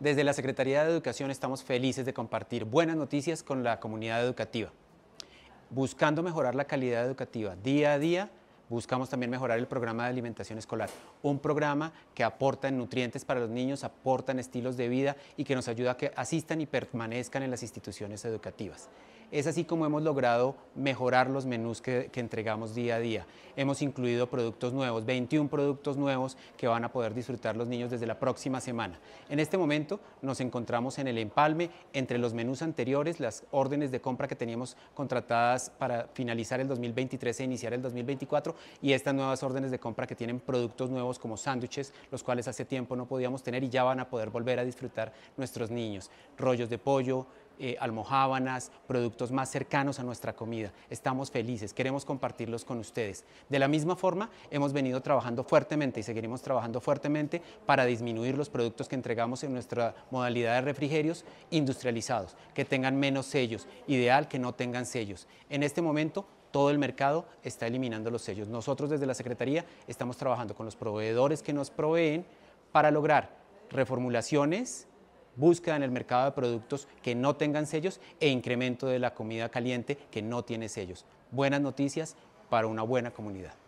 Desde la Secretaría de Educación estamos felices de compartir buenas noticias con la comunidad educativa, buscando mejorar la calidad educativa día a día Buscamos también mejorar el programa de alimentación escolar, un programa que aporta nutrientes para los niños, aporta estilos de vida y que nos ayuda a que asistan y permanezcan en las instituciones educativas. Es así como hemos logrado mejorar los menús que, entregamos día a día. Hemos incluido productos nuevos, 21 productos nuevos que van a poder disfrutar los niños desde la próxima semana. En este momento nos encontramos en el empalme entre los menús anteriores, las órdenes de compra que teníamos contratadas para finalizar el 2023 e iniciar el 2024 y estas nuevas órdenes de compra que tienen productos nuevos como sándwiches, los cuales hace tiempo no podíamos tener y ya van a poder volver a disfrutar nuestros niños. Rollos de pollo, eh, productos más cercanos a nuestra comida. Estamos felices, queremos compartirlos con ustedes. De la misma forma, hemos venido trabajando fuertemente y seguiremos trabajando fuertemente para disminuir los productos que entregamos en nuestra modalidad de refrigerios industrializados, que tengan menos sellos, ideal que no tengan sellos. En este momento, todo el mercado está eliminando los sellos. Nosotros desde la Secretaría estamos trabajando con los proveedores que nos proveen para lograr reformulaciones, búsqueda en el mercado de productos que no tengan sellos e incremento de la comida caliente que no tiene sellos. Buenas noticias para una buena comunidad.